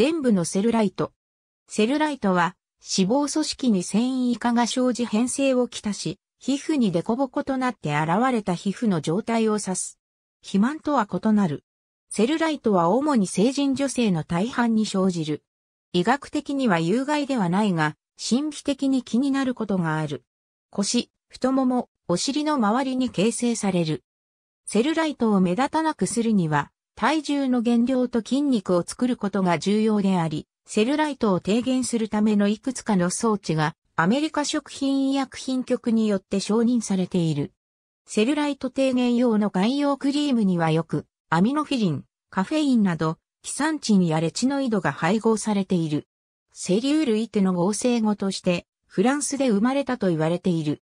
伝部のセルライト。セルライトは、脂肪組織に繊維化が生じ変性をきたし、皮膚にデコボコとなって現れた皮膚の状態を指す。肥満とは異なる。セルライトは主に成人女性の大半に生じる。医学的には有害ではないが、神秘的に気になることがある。腰、太もも、お尻の周りに形成される。セルライトを目立たなくするには、体重の減量と筋肉を作ることが重要であり、セルライトを低減するためのいくつかの装置がアメリカ食品医薬品局によって承認されている。セルライト低減用の外用クリームにはよくアミノフィリン、カフェインなどキサンチンやレチノイドが配合されている。セリュールイテの合成語としてフランスで生まれたと言われている。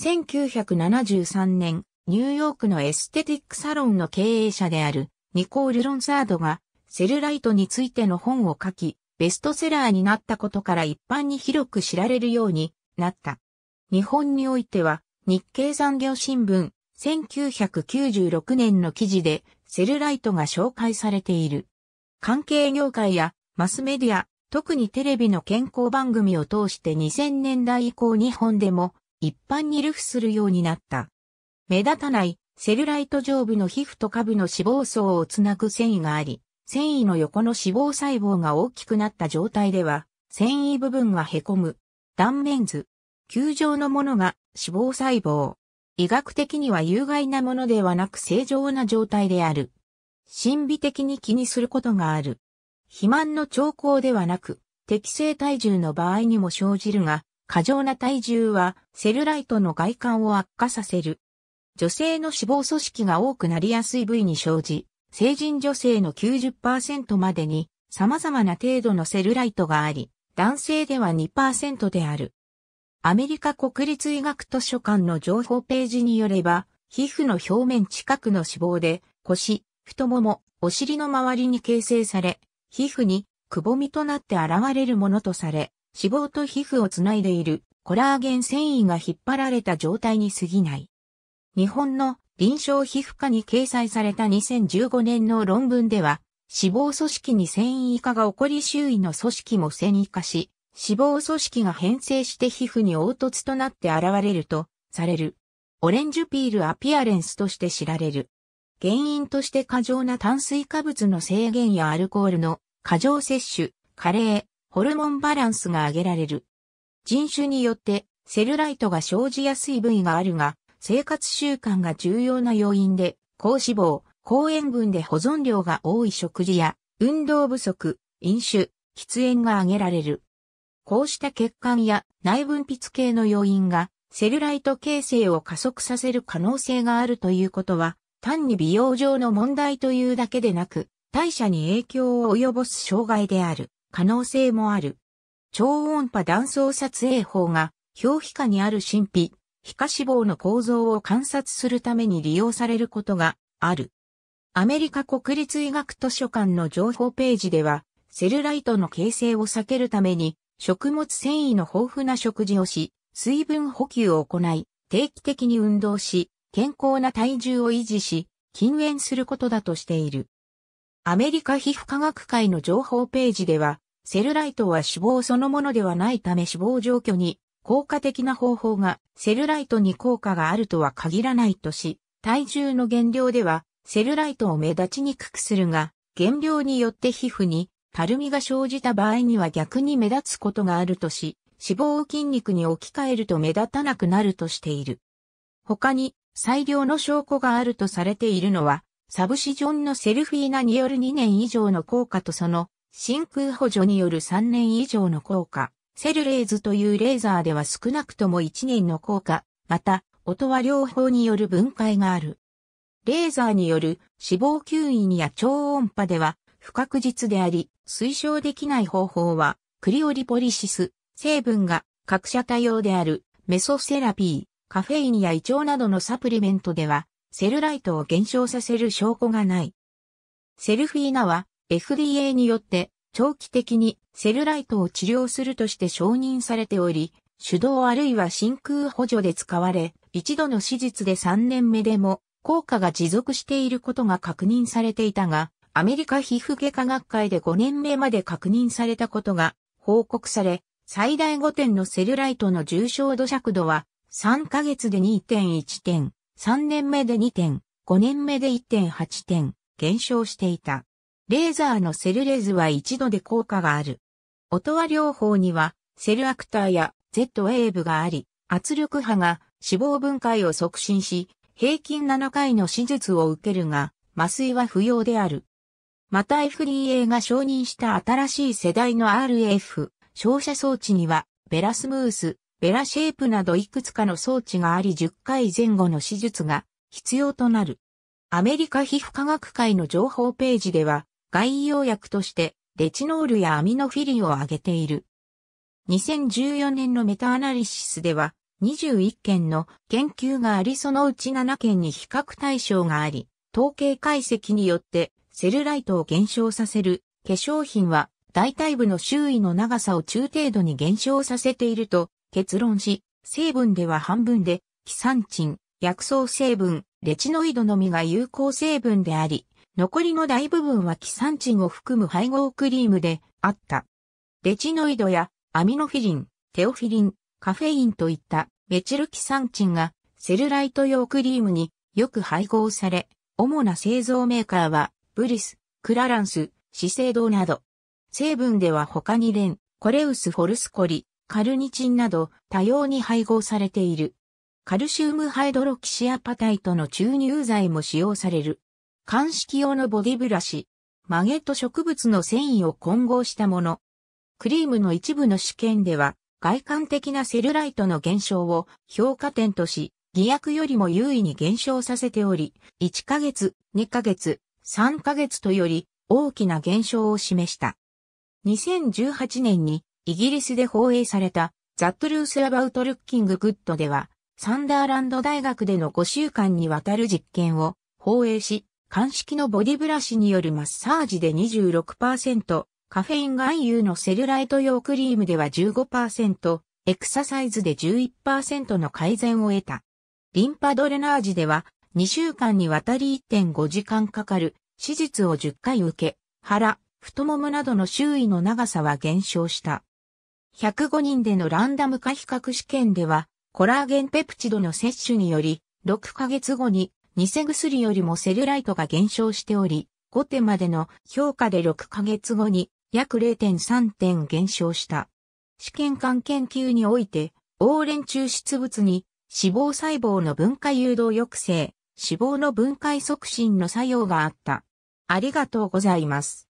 1973年、ニューヨークのエステティックサロンの経営者であるニコール・ロンサードがセルライトについての本を書き、ベストセラーになったことから一般に広く知られるようになった。日本においては、日経産業新聞、1996年の記事で、セルライトが紹介されている。関係業界やマスメディア、特にテレビの健康番組を通して2000年代以降日本でも一般に流布するようになった。目立たないセルライト上部の皮膚と下部の脂肪層をつなぐ繊維があり、繊維の横の脂肪細胞が大きくなった状態では、繊維部分が凹む、断面図、球状のものが脂肪細胞。医学的には有害なものではなく正常な状態である。心理的に気にすることがある。肥満の兆候ではなく、適正体重の場合にも生じるが、過剰な体重はセルライトの外観を悪化させる。女性の死亡組織が多くなりやすい部位に生じ、成人女性の90%までに様々な程度のセルライトがあり、男性では2%である。アメリカ国立医学図書館の情報ページによれば、皮膚の表面近くの脂肪で、腰、太もも、お尻の周りに形成され、皮膚にくぼみとなって現れるものとされ、脂肪と皮膚をつないでいるコラーゲン繊維が引っ張られた状態に過ぎない。日本の臨床皮膚科に掲載された2015年の論文では、脂肪組織に繊維化が起こり周囲の組織も繊維化し、脂肪組織が変性して皮膚に凹凸となって現れると、される。オレンジピールアピアレンスとして知られる。原因として過剰な炭水化物の制限やアルコールの過剰摂取、加齢、ホルモンバランスが挙げられる。人種によってセルライトが生じやすい部位があるが、生活習慣が重要な要因で、高脂肪、高塩分で保存量が多い食事や、運動不足、飲酒、喫煙が挙げられる。こうした血管や内分泌系の要因が、セルライト形成を加速させる可能性があるということは、単に美容上の問題というだけでなく、代謝に影響を及ぼす障害である可能性もある。超音波断層撮影法が表皮下にある神秘、皮下脂肪の構造を観察するために利用されることがある。アメリカ国立医学図書館の情報ページでは、セルライトの形成を避けるために、食物繊維の豊富な食事をし、水分補給を行い、定期的に運動し、健康な体重を維持し、禁煙することだとしている。アメリカ皮膚科学会の情報ページでは、セルライトは脂肪そのものではないため脂肪状況に効果的な方法がセルライトに効果があるとは限らないとし、体重の減量ではセルライトを目立ちにくくするが、減量によって皮膚にたるみが生じた場合には逆に目立つことがあるとし、脂肪を筋肉に置き換えると目立たなくなるとしている。他に、最良の証拠があるとされているのは、サブシジョンのセルフィーナによる2年以上の効果とその、真空補助による3年以上の効果。セルレーズというレーザーでは少なくとも1年の効果、また、音は両方による分解がある。レーザーによる脂肪吸引や超音波では不確実であり、推奨できない方法は、クリオリポリシス、成分が各社多様であるメソセラピー、カフェインや胃腸などのサプリメントでは、セルライトを減少させる証拠がない。セルフィーナは FDA によって長期的にセルライトを治療するとして承認されており、手動あるいは真空補助で使われ、一度の手術で3年目でも効果が持続していることが確認されていたが、アメリカ皮膚外科学会で5年目まで確認されたことが報告され、最大5点のセルライトの重症度尺度は3ヶ月で2.1点、3年目で2点、5年目で1.8点減少していた。レーザーのセルレーズは一度で効果がある。音は両方にはセルアクターや Z ウェーブがあり、圧力波が脂肪分解を促進し、平均7回の手術を受けるが、麻酔は不要である。また FDA が承認した新しい世代の RF、照射装置には、ベラスムース、ベラシェイプなどいくつかの装置があり10回前後の手術が必要となる。アメリカ皮膚科学会の情報ページでは、外用薬としてレチノールやアミノフィリンを挙げている。2014年のメタアナリシスでは21件の研究がありそのうち7件に比較対象があり、統計解析によってセルライトを減少させる化粧品は大体部の周囲の長さを中程度に減少させていると結論し、成分では半分で、キサンチン、薬草成分、レチノイドのみが有効成分であり、残りの大部分はキサンチンを含む配合クリームであった。レチノイドやアミノフィリン、テオフィリン、カフェインといったメチルキサンチンがセルライト用クリームによく配合され、主な製造メーカーはブリス、クラランス、資生堂など。成分では他にレン、コレウスフォルスコリ、カルニチンなど多様に配合されている。カルシウムハイドロキシアパタイトの注入剤も使用される。鑑識用のボディブラシ、曲げと植物の繊維を混合したもの。クリームの一部の試験では、外観的なセルライトの減少を評価点とし、偽薬よりも優位に減少させており、1ヶ月、2ヶ月、3ヶ月とより大きな減少を示した。2018年にイギリスで放映された The Truth About Looking Good では、サンダーランド大学での5週間にわたる実験を放映し、鑑識のボディブラシによるマッサージで26%、カフェイン含有のセルライト用クリームでは15%、エクササイズで11%の改善を得た。リンパドレナージでは2週間にわたり1.5時間かかる手術を10回受け、腹、太ももなどの周囲の長さは減少した。105人でのランダム化比較試験では、コラーゲンペプチドの摂取により、6ヶ月後に偽薬よりもセルライトが減少しており、5点までの評価で6ヶ月後に約0.3点減少した。試験管研究において、オーレン抽出物に脂肪細胞の分解誘導抑制、脂肪の分解促進の作用があった。ありがとうございます。